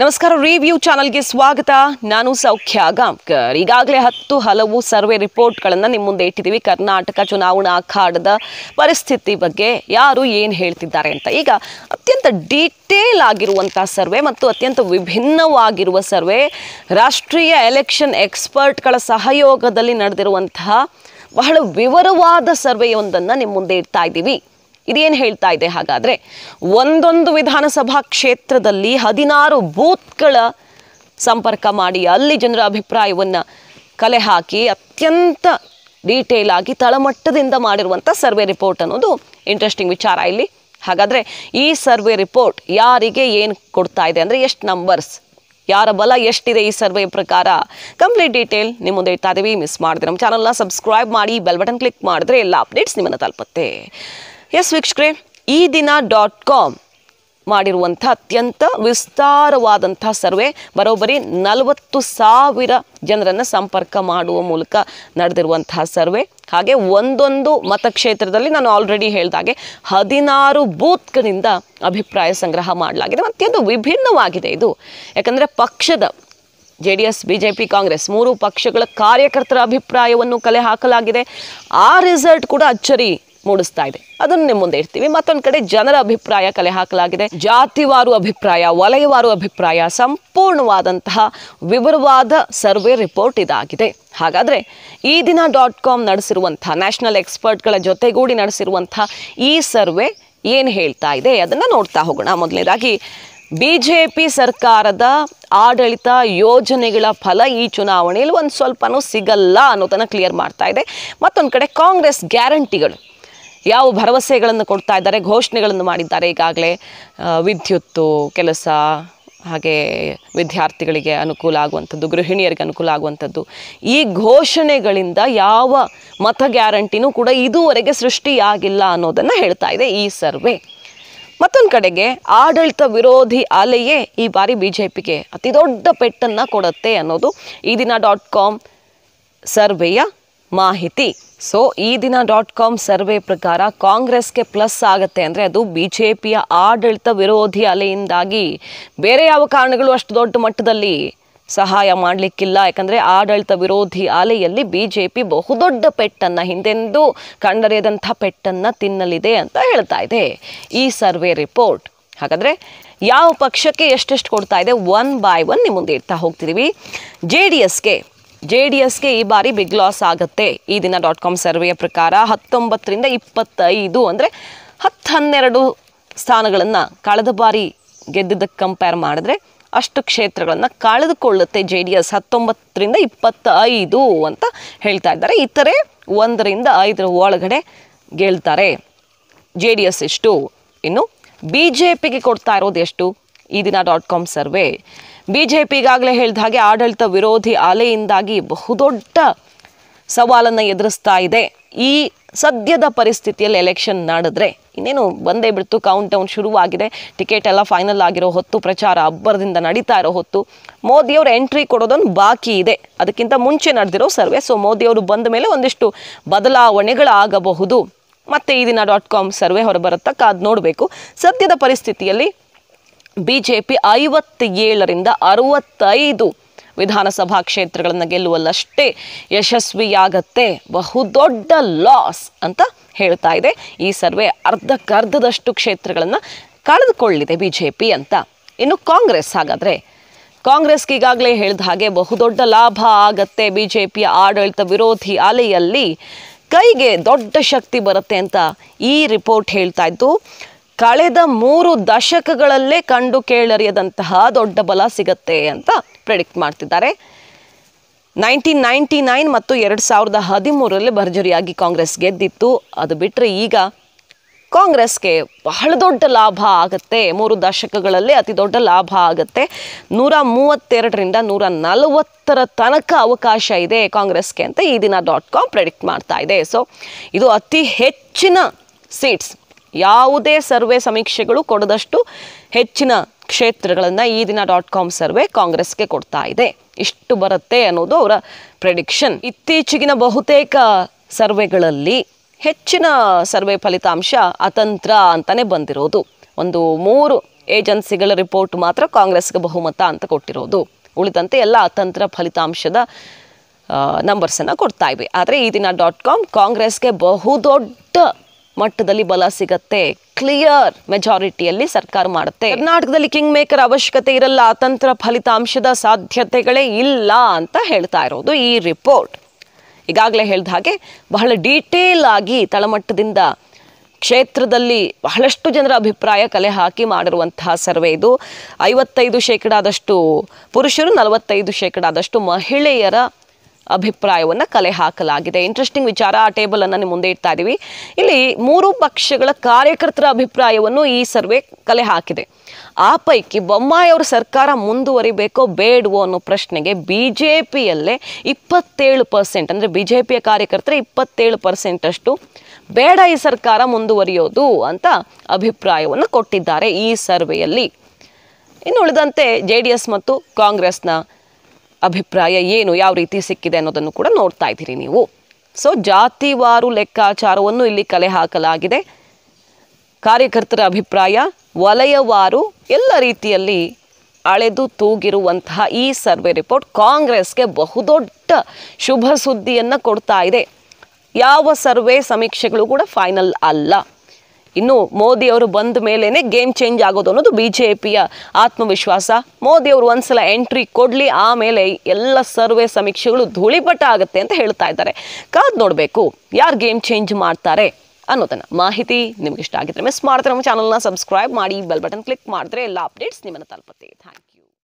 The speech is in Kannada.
ನಮಸ್ಕಾರ ರಿವ್ಯೂ ಚಾನಲ್ಗೆ ಸ್ವಾಗತ ನಾನು ಸೌಖ್ಯ ಗಾಂಕರ್ ಈಗಾಗಲೇ ಹತ್ತು ಹಲವು ಸರ್ವೆ ರಿಪೋರ್ಟ್ಗಳನ್ನು ನಿಮ್ಮ ಮುಂದೆ ಇಟ್ಟಿದ್ದೀವಿ ಕರ್ನಾಟಕ ಚುನಾವಣಾ ಅಖಾಡದ ಪರಿಸ್ಥಿತಿ ಬಗ್ಗೆ ಯಾರು ಏನು ಹೇಳ್ತಿದ್ದಾರೆ ಅಂತ ಈಗ ಅತ್ಯಂತ ಡೀಟೇಲ್ ಆಗಿರುವಂಥ ಸರ್ವೆ ಮತ್ತು ಅತ್ಯಂತ ವಿಭಿನ್ನವಾಗಿರುವ ಸರ್ವೆ ರಾಷ್ಟ್ರೀಯ ಎಲೆಕ್ಷನ್ ಎಕ್ಸ್ಪರ್ಟ್ಗಳ ಸಹಯೋಗದಲ್ಲಿ ನಡೆದಿರುವಂತಹ ಬಹಳ ವಿವರವಾದ ಸರ್ವೆಯೊಂದನ್ನು ನಿಮ್ಮ ಮುಂದೆ ಇಡ್ತಾ ಇದ್ದೀವಿ ಇದೇನು ಹೇಳ್ತಾ ಇದೆ ಹಾಗಾದರೆ ಒಂದೊಂದು ವಿಧಾನಸಭಾ ಕ್ಷೇತ್ರದಲ್ಲಿ ಹದಿನಾರು ಬೂತ್ಗಳ ಸಂಪರ್ಕ ಮಾಡಿ ಅಲ್ಲಿ ಜನರ ಅಭಿಪ್ರಾಯವನ್ನು ಕಲೆ ಹಾಕಿ ಅತ್ಯಂತ ಡೀಟೇಲ್ ಆಗಿ ತಳಮಟ್ಟದಿಂದ ಮಾಡಿರುವಂಥ ಸರ್ವೆ ರಿಪೋರ್ಟ್ ಅನ್ನೋದು ಇಂಟ್ರೆಸ್ಟಿಂಗ್ ವಿಚಾರ ಇಲ್ಲಿ ಹಾಗಾದರೆ ಈ ಸರ್ವೆ ರಿಪೋರ್ಟ್ ಯಾರಿಗೆ ಏನು ಕೊಡ್ತಾ ಇದೆ ಅಂದರೆ ಎಷ್ಟು ನಂಬರ್ಸ್ ಯಾರ ಬಲ ಎಷ್ಟಿದೆ ಈ ಸರ್ವೆ ಪ್ರಕಾರ ಕಂಪ್ಲೀಟ್ ಡೀಟೇಲ್ ನಿಮ್ಮ ಮುಂದೆ ಇಡ್ತಾ ಇದ್ದೀವಿ ಮಿಸ್ ಮಾಡಿದ್ರೆ ನಮ್ಮ ಚಾನಲ್ನ ಸಬ್ಸ್ಕ್ರೈಬ್ ಮಾಡಿ ಬೆಲ್ ಬಟನ್ ಕ್ಲಿಕ್ ಮಾಡಿದ್ರೆ ಎಲ್ಲ ಅಪ್ಡೇಟ್ಸ್ ನಿಮ್ಮನ್ನು ತಲುಪುತ್ತೆ ಎಸ್ ವೀಕ್ಷಕರೇ ಈ ದಿನ ಡಾಟ್ ಕಾಮ್ ಮಾಡಿರುವಂಥ ಅತ್ಯಂತ ವಿಸ್ತಾರವಾದಂಥ ಸರ್ವೆ ಬರೋಬ್ಬರಿ ನಲವತ್ತು ಸಾವಿರ ಜನರನ್ನು ಸಂಪರ್ಕ ಮಾಡುವ ಮೂಲಕ ನಡೆದಿರುವಂತಹ ಸರ್ವೆ ಹಾಗೆ ಒಂದೊಂದು ಮತಕ್ಷೇತ್ರದಲ್ಲಿ ನಾನು ಆಲ್ರೆಡಿ ಹೇಳಿದಾಗೆ ಹದಿನಾರು ಬೂತ್ಗಳಿಂದ ಅಭಿಪ್ರಾಯ ಸಂಗ್ರಹ ಮಾಡಲಾಗಿದೆ ಅತ್ಯಂತ ವಿಭಿನ್ನವಾಗಿದೆ ಇದು ಯಾಕಂದರೆ ಪಕ್ಷದ J D S B J P Congress ಮೂರು ಪಕ್ಷಗಳ ಕಾರ್ಯಕರ್ತರ ಅಭಿಪ್ರಾಯವನ್ನು ಕಲೆ ಹಾಕಲಾಗಿದೆ ಆ ರಿಸಲ್ಟ್ ಕೂಡ ಅಚ್ಚರಿ ಮೂಡಿಸ್ತಾ ಇದೆ ಅದನ್ನು ನಿಮ್ಮ ಮುಂದೆ ಇಡ್ತೀವಿ ಮತ್ತೊಂದು ಕಡೆ ಜನರ ಅಭಿಪ್ರಾಯ ಕಲೆ ಹಾಕಲಾಗಿದೆ ಜಾತಿವಾರು ಅಭಿಪ್ರಾಯ ವಲಯವಾರು ಅಭಿಪ್ರಾಯ ಸಂಪೂರ್ಣವಾದಂತಹ ವಿವರವಾದ ಸರ್ವೆ ರಿಪೋರ್ಟ್ ಇದಾಗಿದೆ ಹಾಗಾದರೆ ಈ ದಿನ ಡಾಟ್ ಕಾಮ್ ನಡೆಸಿರುವಂಥ ನ್ಯಾಷನಲ್ ಎಕ್ಸ್ಪರ್ಟ್ಗಳ ಜೊತೆಗೂಡಿ ನಡೆಸಿರುವಂಥ ಈ ಸರ್ವೆ ಏನು ಹೇಳ್ತಾ ಇದೆ ಅದನ್ನು ನೋಡ್ತಾ ಹೋಗೋಣ ಮೊದಲನೇದಾಗಿ ಬಿ ಜೆ ಪಿ ಸರ್ಕಾರದ ಆಡಳಿತ ಯೋಜನೆಗಳ ಫಲ ಈ ಚುನಾವಣೆಯಲ್ಲಿ ಒಂದು ಸ್ವಲ್ಪನೂ ಸಿಗಲ್ಲ ಅನ್ನೋದನ್ನು ಕ್ಲಿಯರ್ ಮಾಡ್ತಾ ಇದೆ ಮತ್ತೊಂದು ಕಡೆ ಕಾಂಗ್ರೆಸ್ ಗ್ಯಾರಂಟಿಗಳು ಯಾವ ಭರವಸೆಗಳನ್ನು ಕೊಡ್ತಾ ಇದ್ದಾರೆ ಘೋಷಣೆಗಳನ್ನು ಮಾಡಿದ್ದಾರೆ ಈಗಾಗಲೇ ವಿದ್ಯುತ್ತು ಕೆಲಸ ಹಾಗೆ ವಿದ್ಯಾರ್ಥಿಗಳಿಗೆ ಅನುಕೂಲ ಆಗುವಂಥದ್ದು ಗೃಹಿಣಿಯರಿಗೆ ಅನುಕೂಲ ಆಗುವಂಥದ್ದು ಈ ಘೋಷಣೆಗಳಿಂದ ಯಾವ ಮತ ಗ್ಯಾರಂಟಿನೂ ಕೂಡ ಇದುವರೆಗೆ ಸೃಷ್ಟಿಯಾಗಿಲ್ಲ ಅನ್ನೋದನ್ನು ಹೇಳ್ತಾ ಇದೆ ಈ ಸರ್ವೆ ಮತ್ತೊಂದು ಕಡೆಗೆ ಆಡಳಿತ ವಿರೋಧಿ ಅಲೆಯೇ ಈ ಬಾರಿ ಬಿ ಜೆ ಪಿಗೆ ಅತಿ ದೊಡ್ಡ ಪೆಟ್ಟನ್ನು ಕೊಡುತ್ತೆ ಅನ್ನೋದು ಈ ದಿನ ಡಾಟ್ ಕಾಮ್ ಸರ್ವೆಯ ಮಾಹಿತಿ ಸೊ ಈ ದಿನ ಡಾಟ್ ಕಾಮ್ ಸರ್ವೆ ಪ್ರಕಾರ ಕಾಂಗ್ರೆಸ್ಗೆ ಪ್ಲಸ್ ಆಗುತ್ತೆ ಅಂದರೆ ಅದು ಬಿ ಜೆ ಪಿಯ ಆಡಳಿತ ವಿರೋಧಿ ಅಲೆಯಿಂದಾಗಿ ಬೇರೆ ಯಾವ ಕಾರಣಗಳು ಅಷ್ಟು ದೊಡ್ಡ ಮಟ್ಟದಲ್ಲಿ ಸಹಾಯ ಮಾಡಲಿಕ್ಕಿಲ್ಲ ಯಾಕಂದರೆ ಆಡಳಿತ ವಿರೋಧಿ ಅಲೆಯಲ್ಲಿ ಬಿ ಜೆ ಪಿ ಬಹುದೊಡ್ಡ ಪೆಟ್ಟನ್ನು ಹಿಂದೆಂದೂ ಕಂಡರಿಯದಂಥ ಪೆಟ್ಟನ್ನು ತಿನ್ನಲಿದೆ ಅಂತ ಹೇಳ್ತಾ ಇದೆ ಈ ಸರ್ವೆ ರಿಪೋರ್ಟ್ ಹಾಗಾದರೆ ಯಾವ ಪಕ್ಷಕ್ಕೆ ಎಷ್ಟೆಷ್ಟು ಕೊಡ್ತಾ ಇದೆ ಒನ್ ಬೈ ಒನ್ ನಿಮ್ಮ ಮುಂದೆ ಇಡ್ತಾ ಹೋಗ್ತಿದ್ದೀವಿ ಜೆ ಡಿ ಎಸ್ಗೆ ಜೆ ಡಿ ಎಸ್ಗೆ ಈ ಬಾರಿ ಬಿಗ್ ಲಾಸ್ ಆಗುತ್ತೆ ಈ ದಿನ ಡಾಟ್ ಕಾಮ್ ಸರ್ವೆಯ ಪ್ರಕಾರ ಹತ್ತೊಂಬತ್ತರಿಂದ ಇಪ್ಪತ್ತೈದು ಅಂದರೆ ಹತ್ತು ಹನ್ನೆರಡು ಸ್ಥಾನಗಳನ್ನು ಕಳೆದ ಬಾರಿ ಗೆದ್ದಿದ್ದಕ್ಕೆ ಕಂಪೇರ್ ಮಾಡಿದ್ರೆ ಅಷ್ಟು ಕ್ಷೇತ್ರಗಳನ್ನು ಕಳೆದುಕೊಳ್ಳುತ್ತೆ ಜೆ ಡಿ ಎಸ್ ಹತ್ತೊಂಬತ್ತರಿಂದ ಇಪ್ಪತ್ತೈದು ಅಂತ ಹೇಳ್ತಾ ಇದ್ದಾರೆ ಇತರೆ ಒಂದರಿಂದ ಐದರ ಒಳಗಡೆ ಗೆಲ್ತಾರೆ ಜೆ ಡಿ ಎಸ್ ಎಷ್ಟು ಇನ್ನು ಬಿ ಜೆ ಪಿಗೆ ಕೊಡ್ತಾ ಇರೋದು ಎಷ್ಟು ಈ Dina dot com survey BJP ಹೇಳಿದ ಹಾಗೆ ಆಡಳಿತ ವಿರೋಧಿ ಅಲೆಯಿಂದಾಗಿ ಬಹುದೊಡ್ಡ ಸವಾಲನ್ನು ಎದುರಿಸ್ತಾ ಇದೆ ಈ ಸದ್ಯದ ಪರಿಸ್ಥಿತಿಯಲ್ಲಿ ಎಲೆಕ್ಷನ್ ನಡೆದ್ರೆ ಇನ್ನೇನು ಬಂದೇ ಬಿಡ್ತು ಕೌಂಟ್ ಡೌನ್ ಶುರುವಾಗಿದೆ ಟಿಕೆಟ್ ಎಲ್ಲ ಫೈನಲ್ ಆಗಿರೋ ಹೊತ್ತು ಪ್ರಚಾರ ಅಬ್ಬರದಿಂದ ನಡೀತಾ ಇರೋ ಹೊತ್ತು ಮೋದಿಯವರು ಎಂಟ್ರಿ ಕೊಡೋದೊಂದು ಬಾಕಿ ಇದೆ ಅದಕ್ಕಿಂತ ಮುಂಚೆ ನಡೆದಿರೋ ಸರ್ವೆ ಸೊ ಮೋದಿಯವರು ಬಂದ ಮೇಲೆ ಒಂದಿಷ್ಟು ಬದಲಾವಣೆಗಳಾಗಬಹುದು ಮತ್ತೆ ಈ ದಿನ ಡಾಟ್ ಕಾಮ್ ಸರ್ವೆ ಹೊರಬರತ್ತಕ್ಕ ಅದು ನೋಡಬೇಕು ಸದ್ಯದ ಪರಿಸ್ಥಿತಿಯಲ್ಲಿ ಬಿ ಜೆ ಪಿ ಐವತ್ತೇಳರಿಂದ ಅರವತ್ತೈದು ವಿಧಾನಸಭಾ ಕ್ಷೇತ್ರಗಳನ್ನು ಗೆಲ್ಲುವಲ್ಲಷ್ಟೇ ಯಶಸ್ವಿಯಾಗತ್ತೆ ಬಹುದೊಡ್ಡ ಲಾಸ್ ಅಂತ ಹೇಳ್ತಾ ಇದೆ ಈ ಸರ್ವೆ ಅರ್ಧಕ್ಕರ್ಧದಷ್ಟು ಕ್ಷೇತ್ರಗಳನ್ನು ಕಳೆದುಕೊಳ್ಳಿದೆ ಬಿ ಜೆ ಪಿ ಅಂತ ಇನ್ನು ಕಾಂಗ್ರೆಸ್ ಹಾಗಾದರೆ ಕಾಂಗ್ರೆಸ್ಗೆ ಈಗಾಗಲೇ ಹೇಳಿದ ಹಾಗೆ ಬಹುದೊಡ್ಡ ಲಾಭ ಆಗತ್ತೆ ಬಿ ಜೆ ಪಿಯ ಆಡಳಿತ ವಿರೋಧಿ ಅಲೆಯಲ್ಲಿ ಕೈಗೆ ದೊಡ್ಡ ಶಕ್ತಿ ಬರುತ್ತೆ ಅಂತ ಈ ರಿಪೋರ್ಟ್ ಹೇಳ್ತಾ ಇದ್ದು ಕಳೆದ ಮೂರು ದಶಕಗಳಲ್ಲೇ ಕಂಡು ಕೇಳರಿಯದಂತಹ ದೊಡ್ಡ ಬಲ ಸಿಗತ್ತೆ ಅಂತ ಪ್ರೆಡಿಕ್ಟ್ ಮಾಡ್ತಿದ್ದಾರೆ ನೈನ್ಟೀನ್ ನೈಂಟಿ ನೈನ್ ಮತ್ತು ಎರಡು ಸಾವಿರದ ಹದಿಮೂರರಲ್ಲಿ ಭರ್ಜರಿಯಾಗಿ ಕಾಂಗ್ರೆಸ್ ಗೆದ್ದಿತ್ತು ಅದು ಬಿಟ್ಟರೆ ಈಗ ಕಾಂಗ್ರೆಸ್ಗೆ ಬಹಳ ದೊಡ್ಡ ಲಾಭ ಆಗುತ್ತೆ ಮೂರು ದಶಕಗಳಲ್ಲಿ ಅತಿ ದೊಡ್ಡ ಲಾಭ ಆಗುತ್ತೆ ನೂರ ಮೂವತ್ತೆರಡರಿಂದ ನೂರ ನಲವತ್ತರ ತನಕ ಅವಕಾಶ ಇದೆ ಕಾಂಗ್ರೆಸ್ಗೆ ಅಂತ ಈ ದಿನ ಡಾಟ್ ಕಾಮ್ ಪ್ರೆಡಿಕ್ಟ್ ಮಾಡ್ತಾ ಇದೆ ಸೊ ಇದು ಅತಿ ಹೆಚ್ಚಿನ ಸೀಟ್ಸ್ ಯಾವುದೇ ಸರ್ವೆ ಸಮೀಕ್ಷೆಗಳು ಕೊಡದಷ್ಟು ಹೆಚ್ಚಿನ ಕ್ಷೇತ್ರಗಳನ್ನು ಈ ದಿನ ಡಾಟ್ ಕಾಮ್ ಸರ್ವೆ ಕಾಂಗ್ರೆಸ್ಗೆ ಕೊಡ್ತಾ ಇದೆ ಇಷ್ಟು ಬರುತ್ತೆ ಅನ್ನೋದು ಅವರ ಪ್ರೆಡಿಕ್ಷನ್ ಇತ್ತೀಚೆಗಿನ ಬಹುತೇಕ ಸರ್ವೆಗಳಲ್ಲಿ ಹೆಚ್ಚಿನ ಸರ್ವೆ ಫಲಿತಾಂಶ ಅತಂತ್ರ ಅಂತಲೇ ಬಂದಿರೋದು ಒಂದು ಮೂರು ಏಜೆನ್ಸಿಗಳ ರಿಪೋರ್ಟ್ ಮಾತ್ರ ಕಾಂಗ್ರೆಸ್ಗೆ ಬಹುಮತ ಅಂತ ಕೊಟ್ಟಿರೋದು ಉಳಿದಂತೆ ಎಲ್ಲ ಅತಂತ್ರ ಫಲಿತಾಂಶದ ನಂಬರ್ಸನ್ನು ಕೊಡ್ತಾ ಇವೆ ಆದರೆ ಈ ದಿನ ಡಾಟ್ ಕಾಮ್ ಕಾಂಗ್ರೆಸ್ಗೆ ಬಹುದೊಡ್ಡ ಮಟ್ಟದಲ್ಲಿ ಬಲ ಸಿಗತ್ತೆ ಕ್ಲಿಯರ್ ಮೆಜಾರಿಟಿಯಲ್ಲಿ ಸರ್ಕಾರ ಮಾಡುತ್ತೆ ಕರ್ನಾಟಕದಲ್ಲಿ ಕಿಂಗ್ ಮೇಕರ್ ಅವಶ್ಯಕತೆ ಇರಲ್ಲ ಅತಂತ್ರ ಫಲಿತಾಂಶದ ಸಾಧ್ಯತೆಗಳೇ ಇಲ್ಲ ಅಂತ ಹೇಳ್ತಾ ಇರೋದು ಈ ರಿಪೋರ್ಟ್ ಈಗಾಗಲೇ ಹೇಳಿದ ಹಾಗೆ ಬಹಳ ಡೀಟೇಲ್ ಆಗಿ ತಳಮಟ್ಟದಿಂದ ಕ್ಷೇತ್ರದಲ್ಲಿ ಬಹಳಷ್ಟು ಜನರ ಅಭಿಪ್ರಾಯ ಕಲೆ ಹಾಕಿ ಮಾಡಿರುವಂತಹ ಸರ್ವೆ ಇದು ಐವತ್ತೈದು ಶೇಕಡಾದಷ್ಟು ಪುರುಷರು ನಲವತ್ತೈದು ಶೇಕಡಾದಷ್ಟು ಮಹಿಳೆಯರ ಅಭಿಪ್ರಾಯವನ್ನು ಕಲೆ ಹಾಕಲಾಗಿದೆ ಇಂಟ್ರೆಸ್ಟಿಂಗ್ ವಿಚಾರ ಆ ಟೇಬಲನ್ನು ನಿಮ್ಮ ಮುಂದೆ ಇಡ್ತಾ ಇದ್ದೀವಿ ಇಲ್ಲಿ ಮೂರು ಪಕ್ಷಗಳ ಕಾರ್ಯಕರ್ತರ ಅಭಿಪ್ರಾಯವನ್ನು ಈ ಸರ್ವೆ ಕಲೆ ಹಾಕಿದೆ ಆ ಪೈಕಿ ಅವರು ಸರ್ಕಾರ ಮುಂದುವರಿಬೇಕೋ ಬೇಡವೋ ಅನ್ನೋ ಪ್ರಶ್ನೆಗೆ ಬಿ ಜೆ ಪಿಯಲ್ಲೇ ಇಪ್ಪತ್ತೇಳು ಪರ್ಸೆಂಟ್ ಅಂದರೆ ಬಿ ಜೆ ಪಿಯ ಪರ್ಸೆಂಟ್ ಇಪ್ಪತ್ತೇಳು ಪರ್ಸೆಂಟಷ್ಟು ಬೇಡ ಈ ಸರ್ಕಾರ ಮುಂದುವರಿಯೋದು ಅಂತ ಅಭಿಪ್ರಾಯವನ್ನು ಕೊಟ್ಟಿದ್ದಾರೆ ಈ ಸರ್ವೆಯಲ್ಲಿ ಇನ್ನು ಉಳಿದಂತೆ ಜೆ ಡಿ ಎಸ್ ಮತ್ತು ಕಾಂಗ್ರೆಸ್ನ ಅಭಿಪ್ರಾಯ ಏನು ಯಾವ ರೀತಿ ಸಿಕ್ಕಿದೆ ಅನ್ನೋದನ್ನು ಕೂಡ ನೋಡ್ತಾ ಇದ್ದೀರಿ ನೀವು ಸೊ ಜಾತಿವಾರು ಲೆಕ್ಕಾಚಾರವನ್ನು ಇಲ್ಲಿ ಕಲೆ ಹಾಕಲಾಗಿದೆ ಕಾರ್ಯಕರ್ತರ ಅಭಿಪ್ರಾಯ ವಲಯವಾರು ಎಲ್ಲ ರೀತಿಯಲ್ಲಿ ಅಳೆದು ತೂಗಿರುವಂತಹ ಈ ಸರ್ವೆ ರಿಪೋರ್ಟ್ ಕಾಂಗ್ರೆಸ್ಗೆ ಬಹುದೊಡ್ಡ ಶುಭ ಸುದ್ದಿಯನ್ನು ಕೊಡ್ತಾ ಇದೆ ಯಾವ ಸರ್ವೆ ಸಮೀಕ್ಷೆಗಳು ಕೂಡ ಫೈನಲ್ ಅಲ್ಲ ಇನ್ನು ಮೋದಿ ಅವರು ಬಂದ ಮೇಲೇ ಗೇಮ್ ಚೇಂಜ್ ಆಗೋದು ಅನ್ನೋದು ಬಿ ಜೆ ಪಿಯ ಆತ್ಮವಿಶ್ವಾಸ ಮೋದಿ ಅವರು ಒಂದ್ಸಲ ಎಂಟ್ರಿ ಕೊಡಲಿ ಆಮೇಲೆ ಎಲ್ಲ ಸರ್ವೆ ಸಮೀಕ್ಷೆಗಳು ಧೂಳಿಪಟ ಆಗುತ್ತೆ ಅಂತ ಹೇಳ್ತಾ ಇದ್ದಾರೆ ಕಾದ್ ನೋಡಬೇಕು ಯಾರು ಗೇಮ್ ಚೇಂಜ್ ಮಾಡ್ತಾರೆ ಅನ್ನೋದನ್ನು ಮಾಹಿತಿ ನಿಮ್ಗೆ ಇಷ್ಟ ಆಗಿದ್ರೆ ಮಿಸ್ ಮಾಡಿದ್ರೆ ನಮ್ಮ ಚಾನಲ್ನ ಸಬ್ಸ್ಕ್ರೈಬ್ ಮಾಡಿ ಬೆಲ್ ಬಟನ್ ಕ್ಲಿಕ್ ಮಾಡಿದ್ರೆ ಎಲ್ಲ ಅಪ್ಡೇಟ್ಸ್ ನಿಮ್ಮನ್ನು ತಲುಪುತ್ತೆ ಥ್ಯಾಂಕ್ ಯು